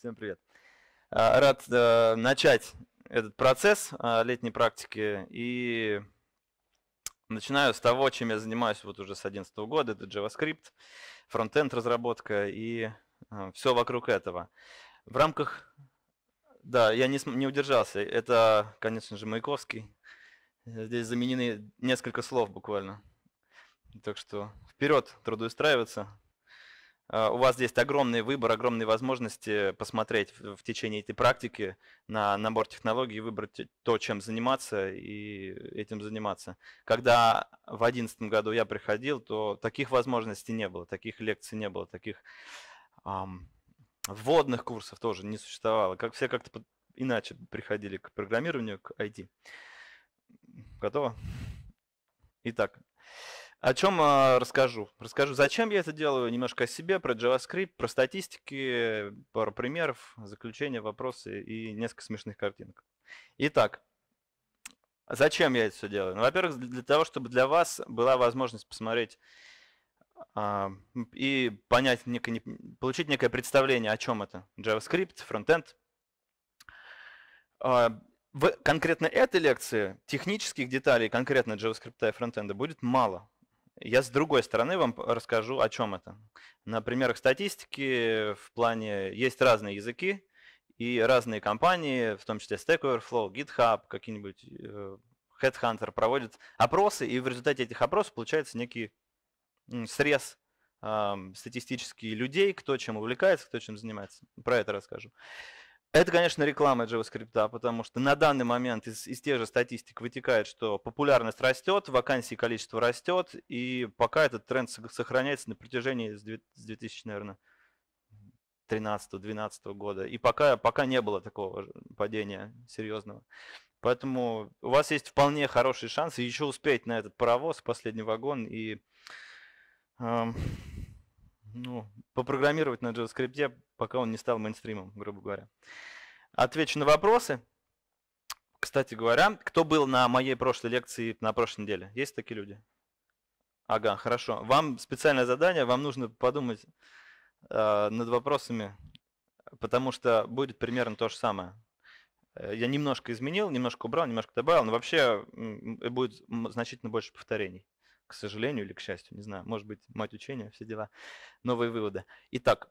Всем привет. А, рад э, начать этот процесс а, летней практики и начинаю с того, чем я занимаюсь вот уже с 2011 года. Это JavaScript, фронтенд разработка и э, все вокруг этого. В рамках... Да, я не, не удержался. Это, конечно же, Маяковский. Здесь заменены несколько слов буквально. Так что вперед, трудоустраиваться. А, у вас здесь огромный выбор, огромные возможности посмотреть в течение этой практики на набор технологий, выбрать то, чем заниматься и этим заниматься. Когда в 2011 году я приходил, то таких возможностей не было, таких лекций не было, таких эм, вводных курсов тоже не существовало. Как все как-то иначе приходили к программированию, к IT. Готово? Итак, о чем э, а, расскажу? Расскажу, зачем я это делаю, немножко о себе, про JavaScript, про статистики, пару примеров, заключения, вопросы и несколько смешных картинок. Итак, зачем я это все делаю? Ну, во-первых, для того, чтобы для вас была возможность посмотреть э, и понять, некое, получить некое представление, о чем это JavaScript, фронтенд. Э, а, в конкретно этой лекции технических деталей конкретно JavaScript и фронтенда будет мало. Я с другой стороны вам расскажу, о чем это. На примерах статистики в плане есть разные языки и разные компании, в том числе Stack Overflow, GitHub, какие-нибудь э, Headhunter проводят опросы, и в результате этих опросов получается некий срез статистический людей, кто чем увлекается, кто чем занимается. Про это расскажу. Это, конечно, реклама JavaScript, потому что на данный момент из, из тех же статистик вытекает, что популярность растет, вакансий количество растет, и пока этот тренд сохраняется на протяжении с 2013-2012 года. И пока, пока не было такого падения серьезного. Поэтому у вас есть вполне хороший шанс еще успеть на этот паровоз, последний вагон, и эм, ну, попрограммировать на JavaScript пока он не стал мейнстримом, грубо говоря. Отвечу на вопросы. Кстати говоря, кто был на моей прошлой лекции на прошлой неделе? Есть такие люди? Ага, хорошо. Вам специальное задание, вам нужно подумать э, над вопросами, потому что будет примерно то же самое. Э, я немножко изменил, немножко убрал, немножко добавил, но вообще будет значительно больше повторений. К сожалению или к счастью, не знаю. Может быть, мать учения, все дела. Новые выводы. Итак,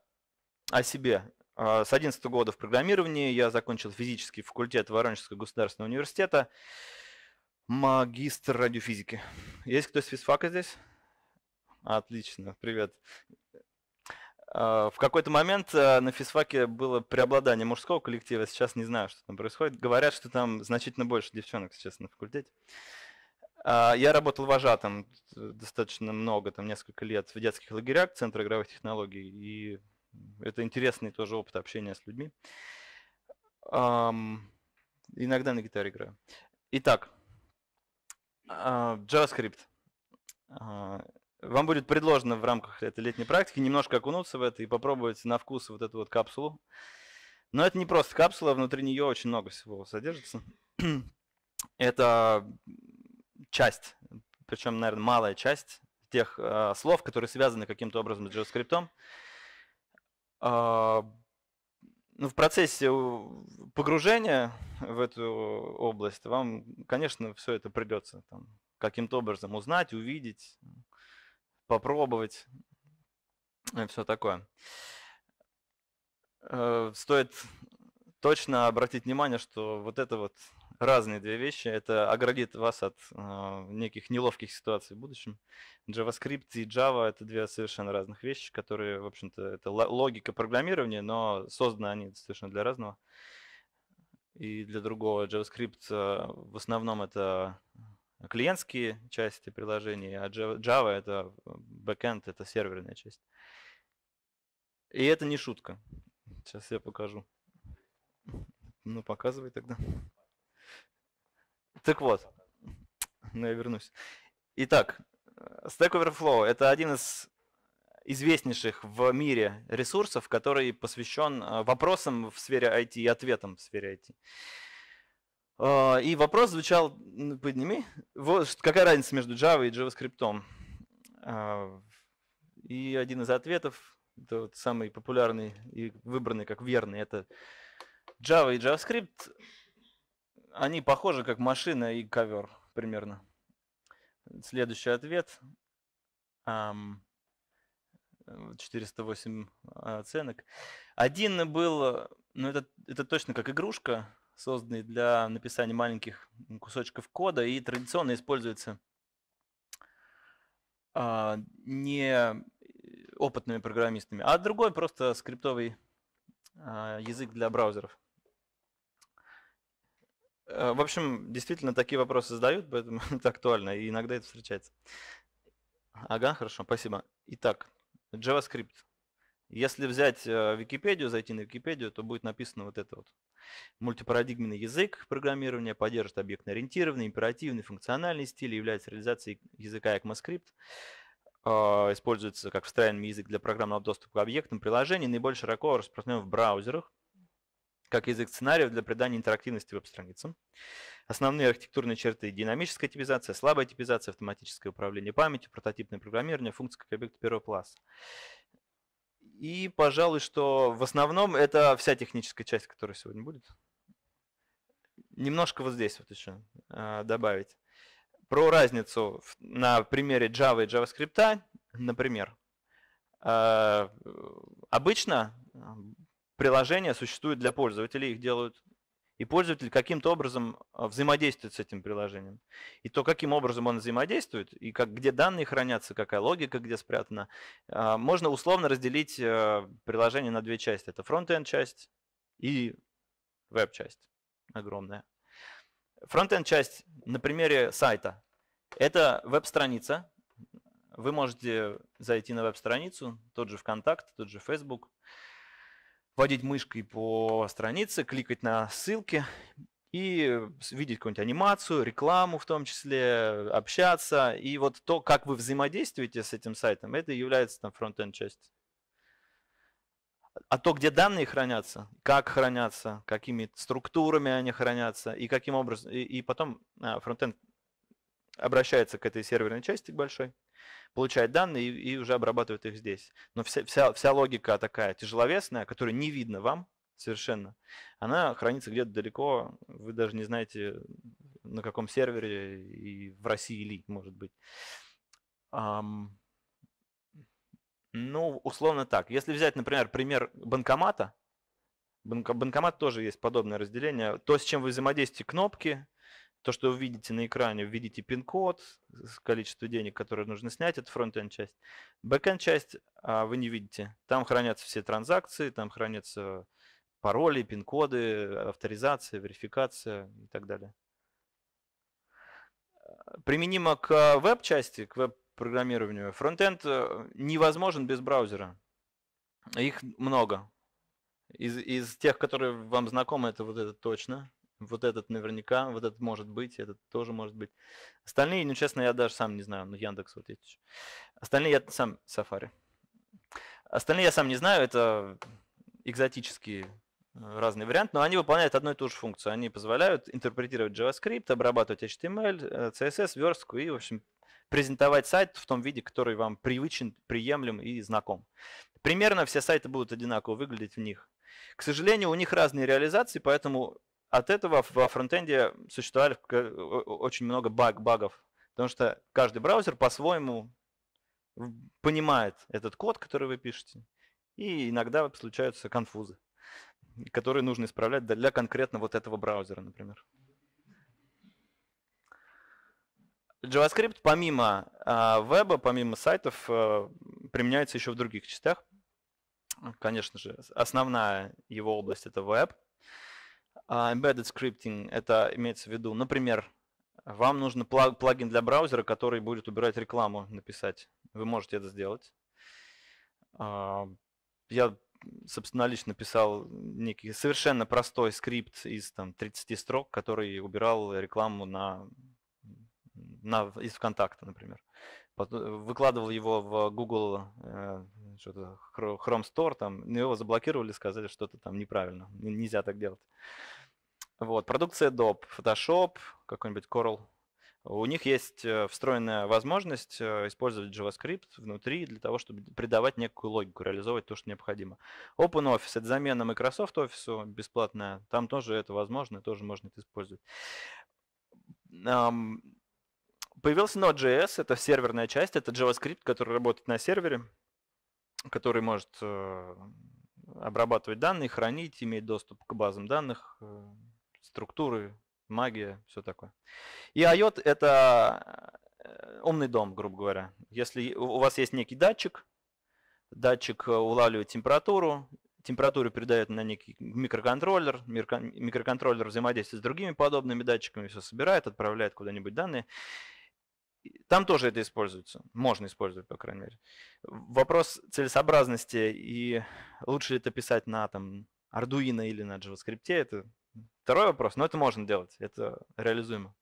о себе. А, с 11 года в программировании я закончил физический факультет Воронежского государственного университета, магистр радиофизики. Есть кто с физфака здесь? Отлично, привет. А, в какой-то момент а, на физфаке было преобладание мужского коллектива, сейчас не знаю, что там происходит. Говорят, что там значительно больше девчонок сейчас на факультете. Я работал вожатым э, достаточно много, там несколько лет в детских лагерях Центра игровых технологий и это интересный тоже опыт общения с людьми. Um, иногда на гитаре играю. Итак, uh, JavaScript. Uh, вам будет предложено в рамках этой летней практики немножко окунуться в это и попробовать на вкус вот эту вот капсулу. Но это не просто капсула, внутри нее очень много всего содержится. это часть, причем, наверное, малая часть тех uh, слов, которые связаны каким-то образом с JavaScript. А, ну, в процессе э, погружения в эту область вам, конечно, все это придется там, каким-то образом узнать, увидеть, попробовать и все такое. Э, стоит точно обратить внимание, что вот это вот разные две вещи. Это оградит вас от э, неких неловких ситуаций в будущем. JavaScript и Java — это две совершенно разных вещи, которые, в общем-то, это логика программирования, но созданы они совершенно для разного и для другого. JavaScript э, в основном это клиентские части приложений, а Java — это backend, а, это серверная часть. И это не шутка. Сейчас я покажу. Ну, показывай тогда. Так вот, ну я вернусь. Итак, Stack Overflow – это один из известнейших в мире ресурсов, который посвящен э, вопросам в сфере IT и ответам в сфере IT. Э, и вопрос звучал, подними, вот какая разница между Java и JavaScript? Э, и один из ответов, это самый популярный и выбранный как верный, это Java и JavaScript они похожи, как машина и ковер примерно. Следующий ответ. 408 а, оценок. Один был, ну это, это точно как игрушка, созданный для написания маленьких кусочков кода и традиционно используется а, не опытными программистами, а другой просто скриптовый а, язык для браузеров. Э, в общем, действительно такие вопросы задают, поэтому это актуально, и иногда это встречается. Ага, хорошо, спасибо. Итак, JavaScript. Если взять э, Википедию, зайти на Википедию, то будет написано вот это вот. Мультипарадигменный язык программирования поддерживает объектно-ориентированный, императивный, функциональный стиль, является реализацией языка ECMAScript э, используется как встроенный язык для программного доступа к объектам приложений, наиболее широко распространен в браузерах, как язык сценариев для придания интерактивности веб-страницам. Основные архитектурные черты – динамическая типизация, слабая типизация, автоматическое управление памятью, прототипное программирование, функции как объект первого класса. И, пожалуй, что в основном это вся техническая часть, которая сегодня будет. Немножко вот здесь вот еще а, добавить. Про разницу на примере Java и JavaScript, например. А, обычно Приложение существует для пользователей, их делают, и пользователь каким-то образом а, взаимодействует с этим приложением. И то, каким образом он взаимодействует, и как, где данные хранятся, какая логика где спрятана, а, можно условно разделить э, приложение на две части. Это фронт-энд часть и веб-часть огромная. Фронт-энд часть на примере сайта. Это веб-страница. Вы можете зайти на веб-страницу, тот же ВКонтакт, тот же Facebook, водить мышкой по странице, кликать на ссылки и видеть какую-нибудь анимацию, рекламу в том числе, общаться. И вот то, как вы взаимодействуете с этим сайтом, это и является там фронт-энд часть. А то, где данные хранятся, как хранятся, какими структурами они хранятся и каким образом. И, и потом а, фронтенд обращается к этой серверной части большой, получает данные и, и уже обрабатывает их здесь. Но вся, вся, вся логика такая тяжеловесная, которая не видно вам совершенно, она хранится где-то далеко, вы даже не знаете, на каком сервере, и в России ли, может быть. Um, ну, условно так. Если взять, например, пример банкомата, банкомат тоже есть подобное разделение, то, с чем вы взаимодействуете кнопки – то, что вы видите на экране, видите пин-код, количество денег, которые нужно снять, это фронт-энд часть. Бэк-энд часть а, вы не видите. Там хранятся все транзакции, там хранятся пароли, пин-коды, авторизация, верификация и так далее. Применимо к веб-части, к веб-программированию. Фронтенд э, невозможен без браузера. Их много. Из, из тех, которые вам знакомы, это вот это точно. Вот этот наверняка, вот этот может быть, этот тоже может быть. Остальные, ну, честно, я даже сам не знаю. Ну, Яндекс вот эти. Остальные я сам, Safari. Остальные я сам не знаю, это экзотические э, разные варианты, но они выполняют одну и ту же функцию. Они позволяют интерпретировать JavaScript, обрабатывать HTML, э, CSS, верстку и, в общем, презентовать сайт в том виде, который вам привычен, приемлем и знаком. Примерно все сайты будут одинаково выглядеть в них. К сожалению, у них разные реализации, поэтому от этого во фронтенде существовали очень много баг, багов, потому что каждый браузер по-своему понимает этот код, который вы пишете, и иногда случаются конфузы, которые нужно исправлять для конкретно вот этого браузера, например. JavaScript помимо а, веба, помимо сайтов, э, применяется еще в других частях. Конечно же, основная его область это веб – а, embedded scripting – это имеется в виду, например, вам нужно плагин для браузера, который будет убирать рекламу, написать. Вы можете это сделать. А, я, собственно, лично писал некий совершенно простой скрипт из там, 30 строк, который убирал рекламу на, на, из ВКонтакта, например. Выкладывал его в Google э, что-то, Chrome Store, там, его заблокировали, сказали, что то там неправильно, нельзя так делать. Вот, продукция DOP, Photoshop, какой-нибудь Corel. У них есть э, встроенная возможность э, использовать JavaScript внутри для того, чтобы придавать некую логику, реализовывать то, что необходимо. OpenOffice – это замена Microsoft Office бесплатная. Там тоже это возможно, тоже можно это использовать. Появился Node.js, это серверная часть, это JavaScript, который работает на сервере, который может э, обрабатывать данные, хранить, иметь доступ к базам данных, структуры, магия, все такое. И IOT – это э, умный дом, грубо говоря. Если у вас есть некий датчик, датчик э, улавливает температуру, температуру передает на некий микроконтроллер, микроконтроллер взаимодействует с другими подобными датчиками, все собирает, отправляет куда-нибудь данные. Там тоже это используется, можно использовать, по крайней мере. Вопрос целесообразности и лучше ли это писать на там, Arduino или на JavaScript, это Второй вопрос, но ну, это можно делать, это реализуемо.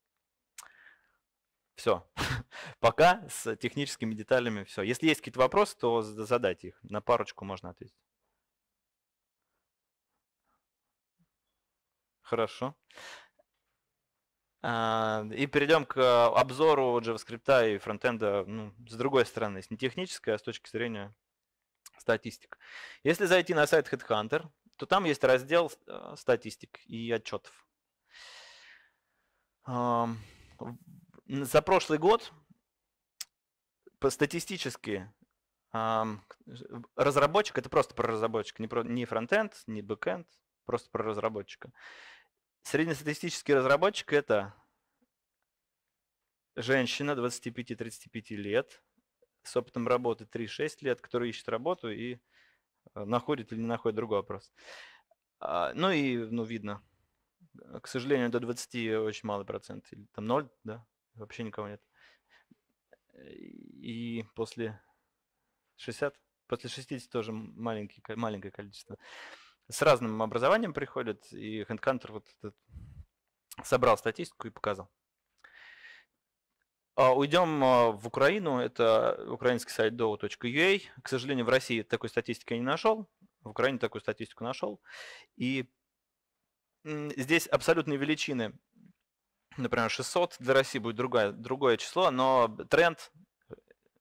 Все. Пока с техническими деталями все. Если есть какие-то вопросы, то задайте их. На парочку можно ответить. Хорошо. А, и перейдем к а, обзору JavaScript и фронтенда ну, с другой стороны, с не технической, а с точки зрения статистик. Если зайти на сайт Headhunter, то там есть раздел э, статистик и отчетов. За прошлый год по статистически разработчик, это просто про разработчика, не, про, не фронтенд, не бэкенд, просто про разработчика. Среднестатистический разработчик это женщина 25-35 лет с опытом работы 3-6 лет, которая ищет работу и Э, находит или не находит, другой вопрос. А, ну и, ну, видно. К сожалению, до 20 очень малый процент. Или там 0, да? Вообще никого нет. И после 60, после 60 тоже маленький, маленькое количество. С разным образованием приходят, и HandCounter вот этот собрал статистику и показал. А, уйдем а, в Украину. Это украинский сайт dow.ua. К сожалению, в России такой статистики я не нашел. В Украине такую статистику нашел. И здесь абсолютные величины. Например, 600 для России будет другое, другое число, но тренд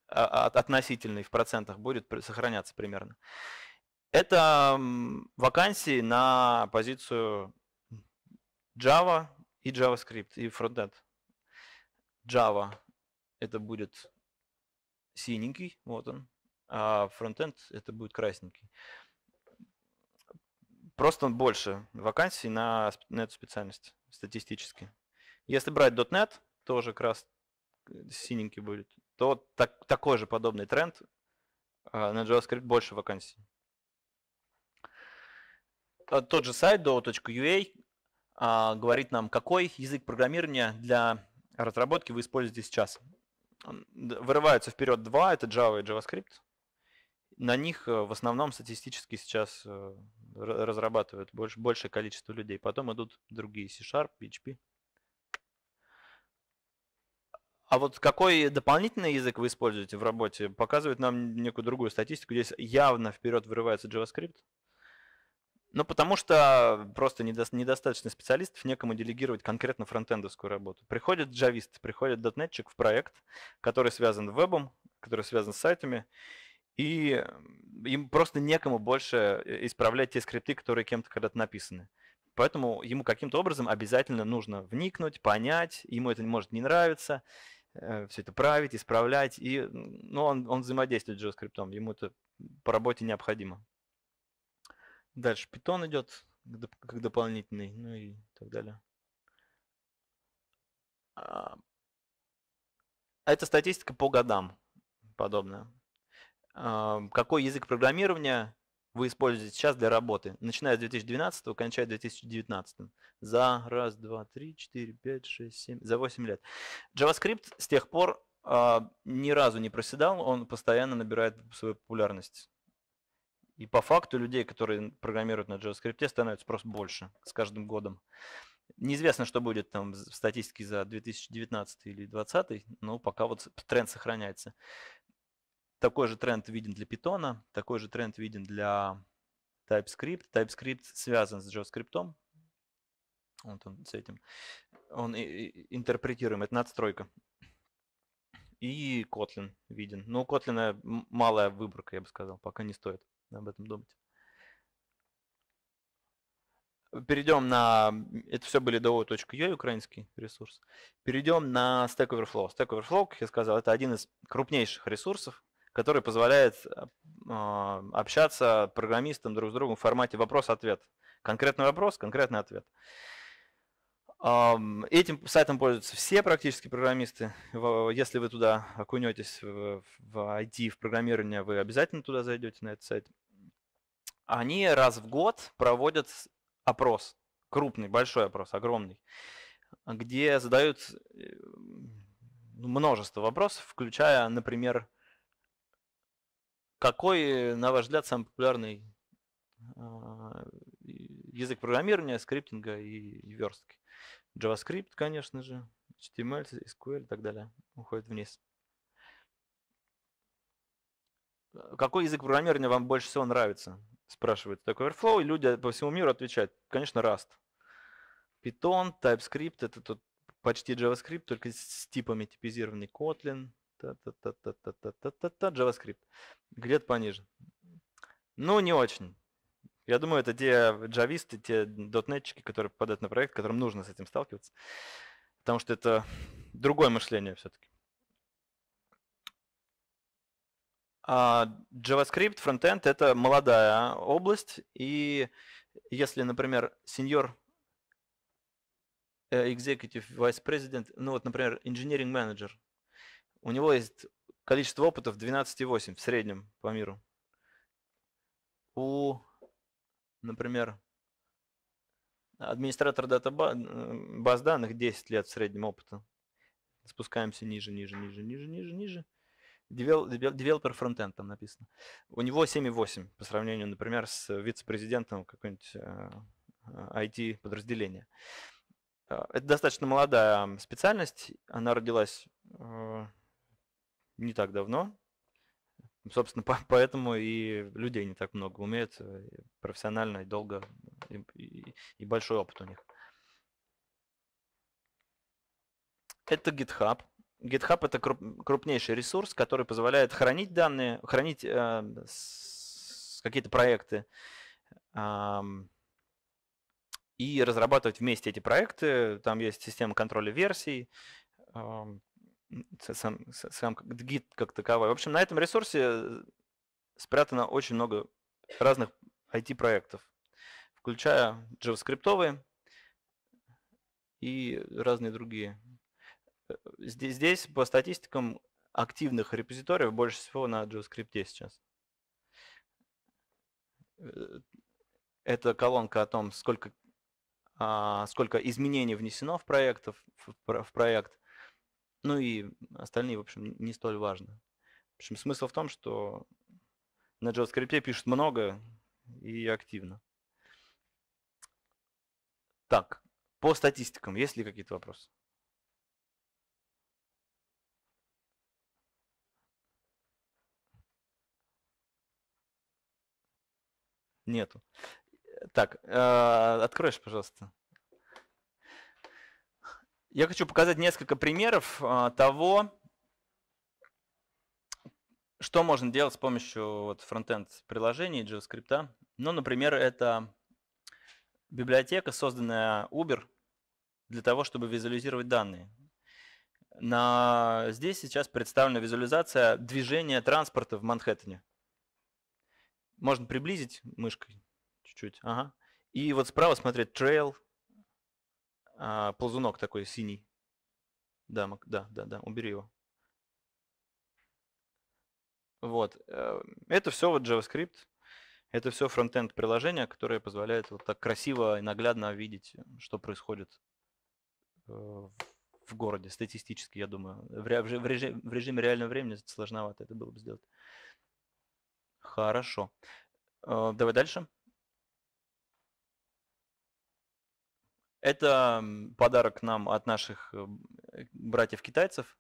а, относительный в процентах будет сохраняться примерно. Это вакансии на позицию Java и JavaScript и Frontend Java это будет синенький, вот он, а фронтенд это будет красненький. Просто больше вакансий на, на эту специальность статистически. Если брать .NET, тоже крас синенький будет, то так, такой же подобный тренд а на JavaScript больше вакансий. А тот же сайт do.ua а, говорит нам, какой язык программирования для разработки вы используете сейчас вырываются вперед два, это Java и JavaScript. На них э, в основном статистически сейчас э, разрабатывают больш, большее количество людей. Потом идут другие C-Sharp, PHP. А вот какой дополнительный язык вы используете в работе, показывает нам некую другую статистику. Здесь явно вперед вырывается JavaScript, ну, потому что просто недо- недостаточно специалистов, некому делегировать конкретно фронтендовскую работу. Приходит джавист, приходит дотнетчик в проект, который связан вебом, который связан с сайтами, и им просто некому больше э, исправлять те скрипты, которые кем-то когда-то написаны. Поэтому ему каким-то образом обязательно нужно вникнуть, понять, ему это может не нравиться, э, все это править, исправлять, и ну, он, он взаимодействует с JavaScript, ему это по работе необходимо. Дальше Python идет как дополнительный, ну и так далее. А, а это статистика по годам подобная. А, какой язык программирования вы используете сейчас для работы, начиная с 2012 кончая 2019 за раз, два, три, четыре, пять, шесть, семь, за 8 лет. JavaScript с тех пор ни разу не проседал, он постоянно набирает свою популярность. И по факту людей, которые программируют на JavaScript, становится просто больше с каждым годом. Неизвестно, что будет там в статистике за 2019 или 2020, но пока вот тренд сохраняется. Такой же тренд виден для Python, такой же тренд виден для TypeScript. TypeScript связан с JavaScript, вот он с этим. Он и, интерпретируем, это надстройка. И Kotlin виден. Ну, у Kotlin малая выборка, я бы сказал, пока не стоит об этом думать. Перейдем на... Это все были do.ua, украинский ресурс. Перейдем на Stack Overflow. Stack Overflow, как я сказал, это один из крупнейших ресурсов, который позволяет э, а, общаться программистам друг с другом в формате вопрос-ответ. Конкретный вопрос, конкретный ответ. Э, Этим сайтом пользуются все практически программисты. Если вы туда окунетесь в IT, в программирование, вы обязательно туда зайдете, на этот сайт. Они раз в год проводят опрос, крупный, большой опрос, огромный, где задают э, ну, множество вопросов, включая, например, какой, на ваш взгляд, самый популярный а, язык программирования, скриптинга и верстки. JavaScript, конечно же, HTML, SQL и так далее уходит вниз. А какой язык программирования вам больше всего нравится? Спрашивает такой Overflow, и люди по всему миру отвечают, конечно, Rust. Python, TypeScript, это тут почти JavaScript, только с типами типизированный Kotlin, та JavaScript. Где-то пониже. Ну, не очень. Я думаю, это те джависты, те дотнетчики, которые попадают на проект, которым нужно с этим сталкиваться. Потому что это другое мышление все-таки. А JavaScript, фронтенд – это молодая область, и если, например, сеньор э, executive vice president, ну вот, например, engineering manager, у него есть количество опытов 12,8 в среднем по миру. У Например, администратор баз данных 10 лет в среднем опыта. Спускаемся ниже, ниже, ниже, ниже, ниже, ниже. Девелопер фронтенд там написано. У него 7,8 по сравнению, например, с вице-президентом какой-нибудь IT-подразделения. Э, э, э, это достаточно молодая специальность. Она родилась не так давно, ну, собственно, по поэтому и людей не так много умеют э, профессионально и долго, и, и, и большой опыт у них. Это GitHub. GitHub это крупнейший ресурс, который позволяет хранить данные, хранить э, какие-то проекты э, и разрабатывать вместе эти проекты. Там есть система контроля версий, сам, сам гид как таковой. В общем, на этом ресурсе спрятано очень много разных IT-проектов, включая JavaScript и разные другие. Э, здесь, здесь по статистикам активных репозиториев больше всего на JavaScript сейчас. Э, это колонка о том, сколько, а, сколько изменений внесено в, проектов, в проект, ну и остальные, в общем, не столь важно. В общем, смысл в том, что на JavaScript пишут много и активно. Так, по статистикам есть ли какие-то вопросы? Нету. Так, э, откроешь, пожалуйста. Я хочу показать несколько примеров а, того, что можно делать с помощью вот, фронтенд приложений JavaScript. Ну, например, это библиотека, созданная Uber для того, чтобы визуализировать данные. На... Здесь сейчас представлена визуализация движения транспорта в Манхэттене. Можно приблизить мышкой чуть-чуть. Ага. И вот справа, смотри, trail, а, ползунок такой синий. Да, да, да, да, убери его. Вот. Э, это все вот JavaScript. Это все фронтенд приложение, которое позволяет вот так красиво и наглядно видеть, что происходит э, в городе. Статистически, я думаю. В, режим, в, режим, в режиме реального времени сложновато это было бы сделать. Хорошо. Э, давай дальше. Это подарок нам от наших э, братьев-китайцев.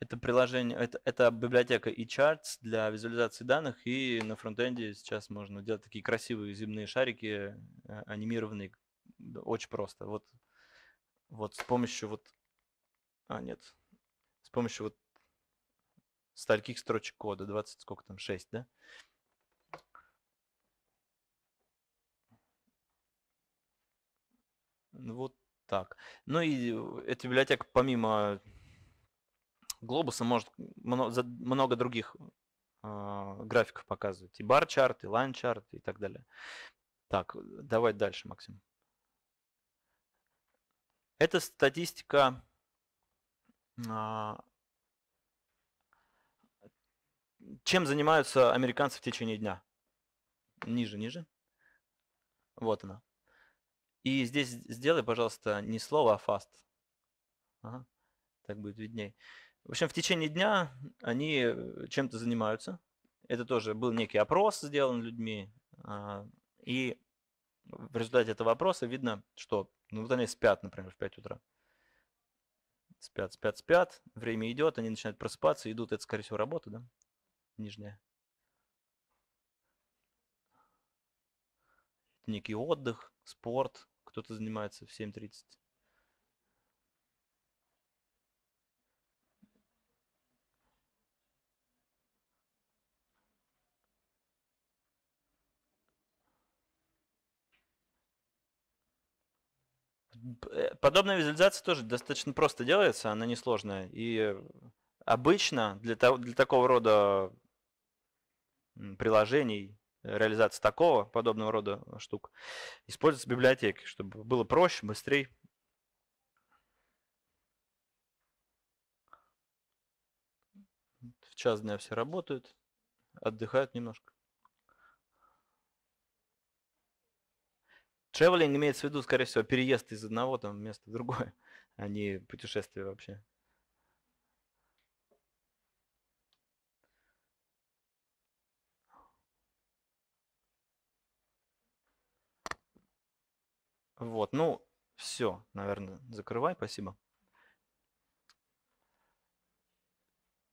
Это приложение, это, это библиотека eCharts для визуализации данных, и на фронтенде сейчас можно делать такие красивые земные шарики, э, анимированные, очень просто. Вот, вот с помощью вот... А, нет. С помощью вот стольких строчек кода, 20, сколько там, 6, да? Ну, вот так. Ну и э, эта библиотека помимо глобуса может много других а, графиков показывать. И бар-чарт, и лайн-чарт, и так далее. Так, давай дальше, Максим. Это статистика а, чем занимаются американцы в течение дня. Ниже, ниже. Вот она. И здесь сделай, пожалуйста, не слово, а fast. Ага. Так будет видней. В общем, в течение дня они э, чем-то занимаются. Это тоже был некий опрос сделан людьми. А, и в результате этого опроса видно, что ну, вот они спят, например, в 5 утра. Спят, спят, спят. Время идет, они начинают просыпаться, идут. Это, скорее всего, работа, да? Нижняя. некий отдых, спорт, кто-то занимается в 7.30. Э, подобная визуализация тоже достаточно просто делается, она несложная. И обычно для, того, для такого рода приложений реализации такого, подобного рода штук, используются библиотеки, чтобы было проще, быстрее. В час дня все работают, отдыхают немножко. Traveling имеется в виду, скорее всего, переезд из одного там места в другое, а не путешествие вообще. Вот, ну, все, наверное, закрывай, спасибо.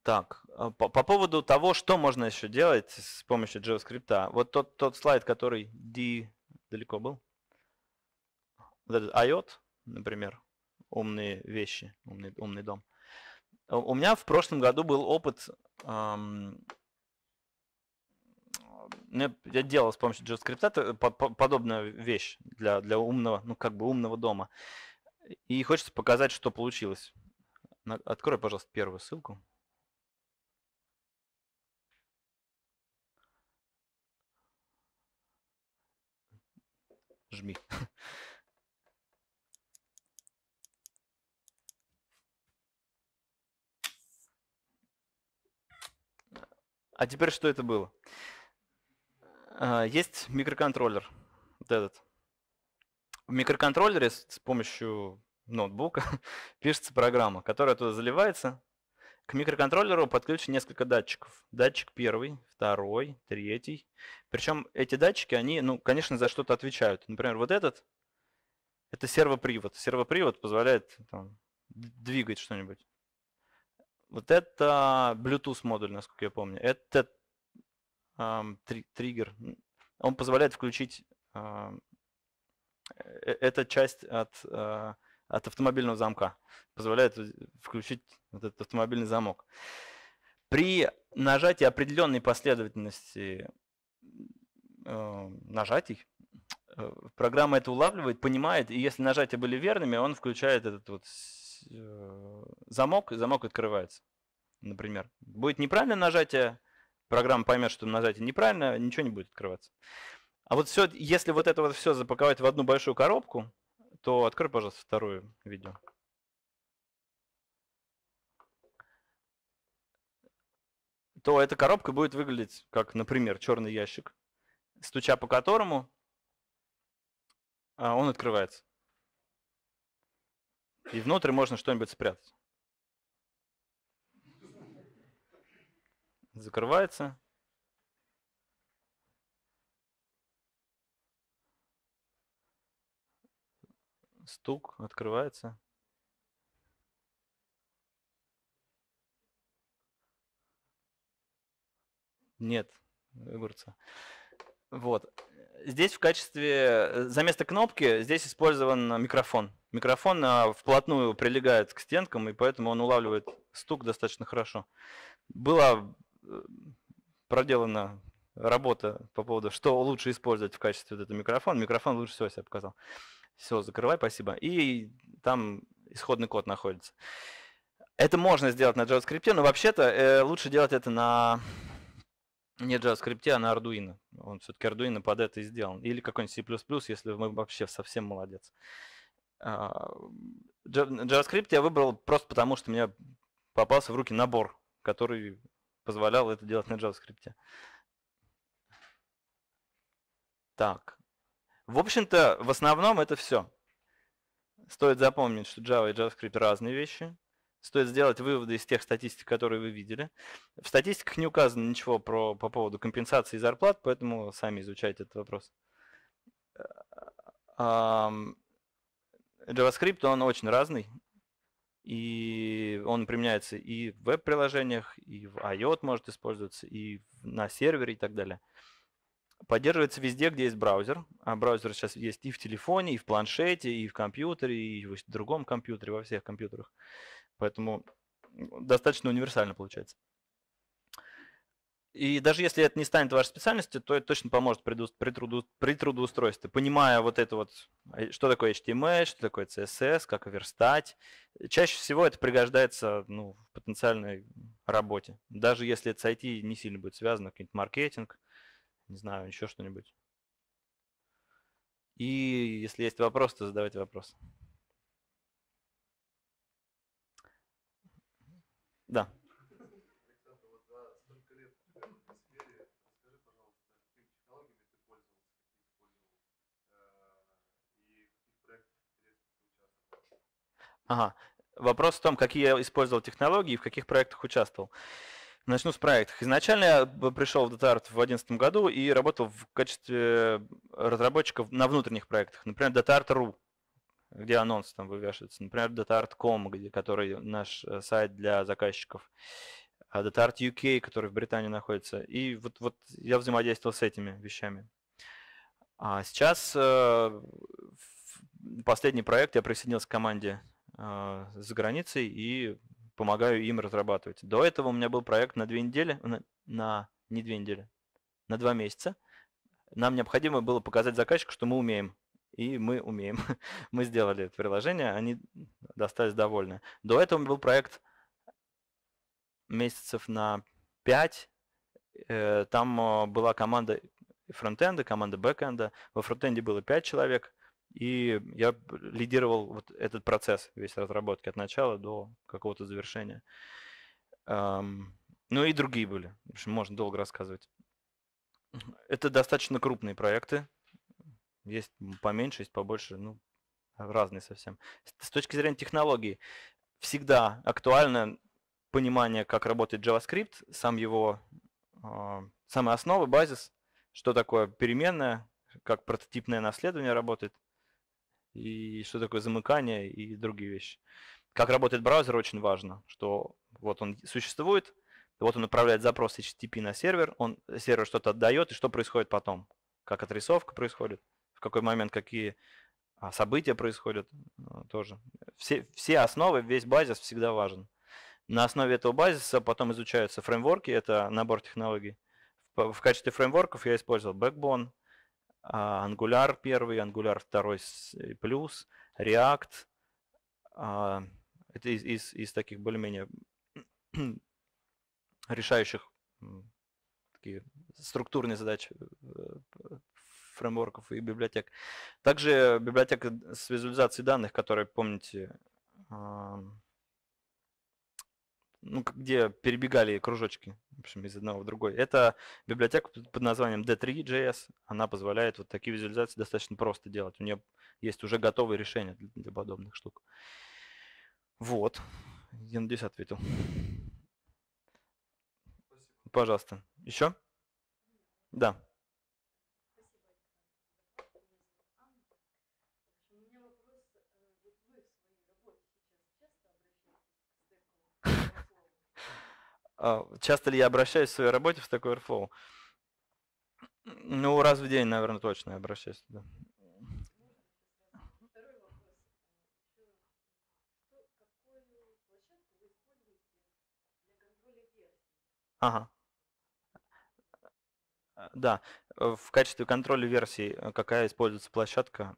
Так, а, по, по поводу того, что можно еще делать с помощью JavaScript. А, вот тот, тот слайд, который D далеко был. Вот этот IOT, например, умные вещи, умный, умный дом. У меня в прошлом году был опыт эм, я делал с помощью JavaScript э, подобная вещь для, для умного, ну как бы умного дома. И хочется показать, что получилось. Открой, пожалуйста, первую ссылку. Жми. А теперь что это было? А, есть микроконтроллер, вот этот. В микроконтроллере с помощью ноутбука пишется программа, которая туда заливается. К микроконтроллеру подключены несколько датчиков. Датчик первый, второй, третий. Причем эти датчики, они, ну, конечно, за что-то отвечают. Например, вот этот – это сервопривод. Сервопривод позволяет там, двигать что-нибудь. Вот это Bluetooth модуль, насколько я помню. Этот триггер. Он позволяет включить э, эта часть от, а, от автомобильного замка. Позволяет включить вот этот автомобильный замок. При нажатии определенной последовательности нажатий э, программа это улавливает, понимает, и если нажатия были верными, он включает этот вот э, замок, и замок открывается, например. Будет неправильное нажатие, программа поймет, что нажатие неправильно, ничего не будет открываться. А вот все, если вот это вот все запаковать в одну большую коробку, то открой, пожалуйста, второе видео. То эта коробка будет выглядеть как, например, черный ящик, стуча по которому а, он открывается. И внутрь можно что-нибудь спрятать. закрывается. Стук открывается. Нет огурца. Вот. Здесь в качестве, э, за место кнопки, здесь использован микрофон. Микрофон а, вплотную прилегает к стенкам, и поэтому он улавливает стук достаточно хорошо. Было проделана работа по поводу, что лучше использовать в качестве вот этого микрофона. Микрофон лучше всего себя показал. Все, закрывай, спасибо. И там исходный код находится. Это можно сделать на JavaScript, но вообще-то э, лучше делать это на не JavaScript, а на Arduino. Он все-таки Arduino под это и сделан. Или какой-нибудь C++, если мы вообще совсем молодец. А, JavaScript я выбрал просто потому, что мне попался в руки набор, который позволял это делать на JavaScript. Так. В общем-то, в основном это все. Стоит запомнить, что Java и JavaScript разные вещи. Стоит сделать выводы из тех статистик, которые вы видели. В статистиках не указано ничего про, по поводу компенсации и зарплат, поэтому сами изучайте этот вопрос. Э, JavaScript, он очень разный и он применяется и в веб-приложениях, и в IOT может использоваться, и на сервере и так далее. Поддерживается везде, где есть браузер. А браузер сейчас есть и в телефоне, и в планшете, и в компьютере, и в другом компьютере, во всех компьютерах. Поэтому ну, достаточно универсально получается. И даже если это не станет вашей специальностью, то это точно поможет при, при, труду, при трудоустройстве, понимая вот это вот, э, что такое HTML, что такое CSS, как верстать. Чаще всего это пригождается ну, в потенциальной работе. Даже если это с IT не сильно будет связано, какой-нибудь маркетинг, не знаю, еще что-нибудь. И если есть вопросы, то задавайте вопросы. Ага. Вопрос в том, какие я использовал технологии и в каких проектах участвовал. Начну с проектов. Изначально я пришел в DataArt в 2011 году и работал в качестве э, разработчика на внутренних проектах. Например, DataArt.ru, где анонс там вывешивается. Например, DataArt.com, где, который наш э, сайт для заказчиков. А DataArt UK, который в Британии находится. И вот, вот я взаимодействовал с этими вещами. А сейчас э, последний проект я присоединился к команде а, за границей и помогаю им разрабатывать. До этого у меня был проект на две недели, на, на не две недели, на два месяца. Нам необходимо было показать заказчику, что мы умеем. И мы умеем. мы сделали это приложение, они достались довольны. До этого был проект месяцев на 5. Э, там а, была команда фронтенда, команда бэкенда. Во фронтенде было 5 человек, и я лидировал вот этот процесс весь разработки от начала до какого-то завершения. Ну и другие были. В общем, можно долго рассказывать. Это достаточно крупные проекты. Есть поменьше, есть побольше, ну, разные совсем. С точки зрения технологий, всегда актуально понимание, как работает JavaScript, сам его, э, самая основа, базис, что такое переменная, как прототипное наследование работает, и что такое замыкание и другие вещи. Как работает браузер, очень важно, что вот он существует, вот он направляет запрос HTTP на сервер, он сервер что-то отдает, и что происходит потом, как отрисовка происходит, в какой момент какие а, события происходят ну, тоже. Все, все основы, весь базис всегда важен. На основе этого базиса потом изучаются фреймворки, это набор технологий. В, в качестве фреймворков я использовал Backbone, а, Angular первый, Angular второй плюс, React. А, это из, из, из таких более-менее решающих такие структурные задачи э, фреймворков и библиотек. Также библиотека с визуализацией данных, которая, помните, ну, где перебегали кружочки, в общем, из одного в другой. Это библиотека под названием D3.js. Она позволяет вот такие визуализации достаточно просто делать. У нее есть уже готовые решения для, для подобных штук. Вот. Я надеюсь, ответил. Спасибо. Пожалуйста. Еще? Да. А, часто ли я обращаюсь в своей работе в такой Overflow? Ну, раз в день, наверное, точно я обращаюсь туда. Ага. Да, в качестве контроля версий э, какая используется площадка?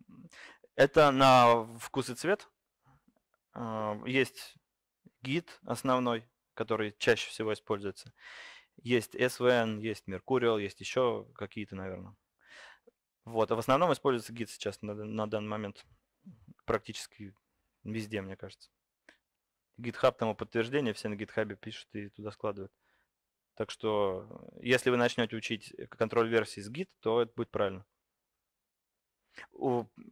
Это на вкус и цвет. А, есть гид основной, который чаще всего используется. Есть SVN, есть Mercurial, есть еще какие-то, наверное. Вот, а в основном используется Git сейчас на, на данный момент практически везде, мне кажется. GitHub тому подтверждение, все на GitHub пишут и туда складывают. Так что, если вы начнете учить контроль версии с Git, то это будет правильно.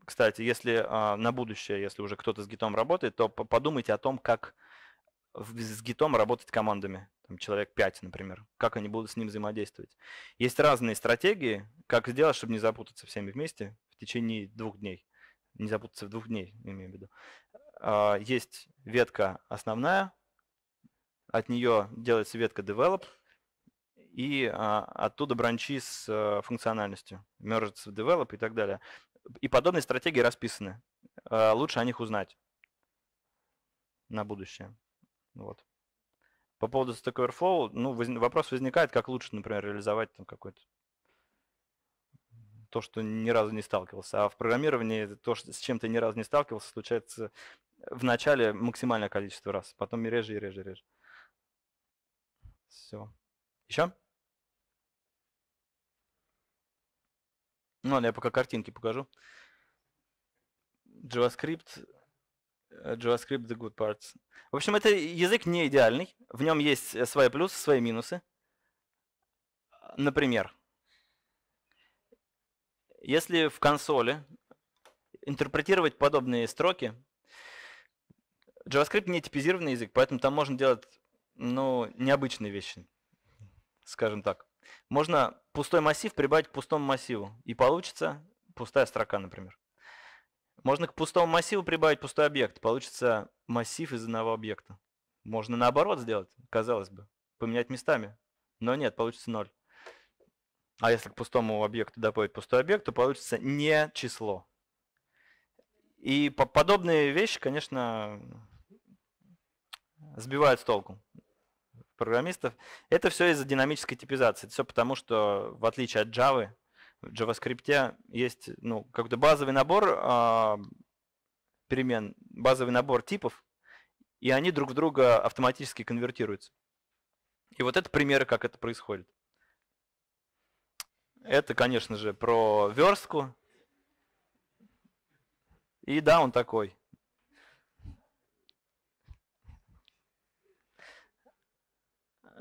Кстати, если а, на будущее, если уже кто-то с гитом работает, то подумайте о том, как с гитом работать командами, там, человек 5, например, как они будут с ним взаимодействовать. Есть разные стратегии, как сделать, чтобы не запутаться всеми вместе в течение двух дней. Не запутаться в двух дней, имею в виду. А, есть ветка основная, от нее делается ветка develop, и а, оттуда бранчи с э, функциональностью, мержится в develop и так далее. И подобные стратегии расписаны. Э, лучше о них узнать на будущее. Вот. По поводу Stack Overflow, ну, воз... вопрос возникает, как лучше, например, реализовать там какой-то то, что ни разу не сталкивался. А в программировании то, что, с чем ты ни разу не сталкивался, случается в начале максимальное количество раз, потом и реже, и реже, и реже. Все. Еще? Ну, ладно, я пока картинки покажу. JavaScript JavaScript The Good Parts. В общем, это язык не идеальный. В нем есть э, свои плюсы, свои минусы. Например, если в консоли интерпретировать подобные строки, JavaScript не типизированный язык, поэтому там можно делать ну, необычные вещи, скажем так. Можно пустой массив прибавить к пустому массиву, и получится пустая строка, например. Можно к пустому массиву прибавить пустой объект. Получится массив из одного объекта. Можно наоборот сделать, казалось бы. Поменять местами. Но нет, получится ноль. А если к пустому объекту добавить пустой объект, то получится не число. И подобные вещи, конечно, сбивают с толку программистов. Это все из-за динамической типизации. Это все потому, что в отличие от Java, в JavaScript есть ну, как-то базовый набор э, перемен, базовый набор типов, и они друг в друга автоматически конвертируются. И вот это примеры, как это происходит. Это, конечно же, про верстку. И да, он такой.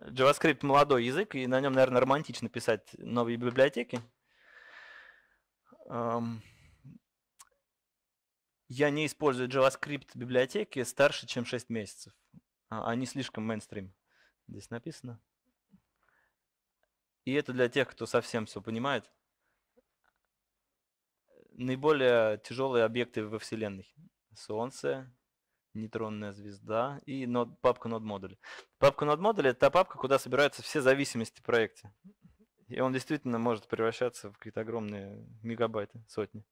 JavaScript молодой язык, и на нем, наверное, романтично писать новые библиотеки я не использую JavaScript библиотеки старше, чем 6 месяцев. А, они слишком мейнстрим. Здесь написано. И это для тех, кто совсем все понимает. Наиболее тяжелые объекты во Вселенной. Солнце, нейтронная звезда и нод, папка NodeModel. Папка NodeModel – это та папка, куда собираются все зависимости в проекте. И он действительно может превращаться в какие-то огромные мегабайты, сотни.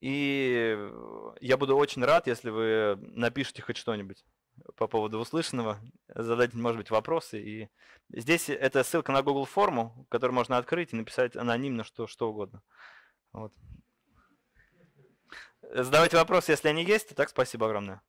И э, я буду очень рад, если вы напишите хоть что-нибудь по поводу услышанного, задать, может быть, вопросы. И здесь это ссылка на Google форму, которую можно открыть и написать анонимно что, что угодно. Вот. Э, задавайте вопросы, если они есть. так спасибо огромное.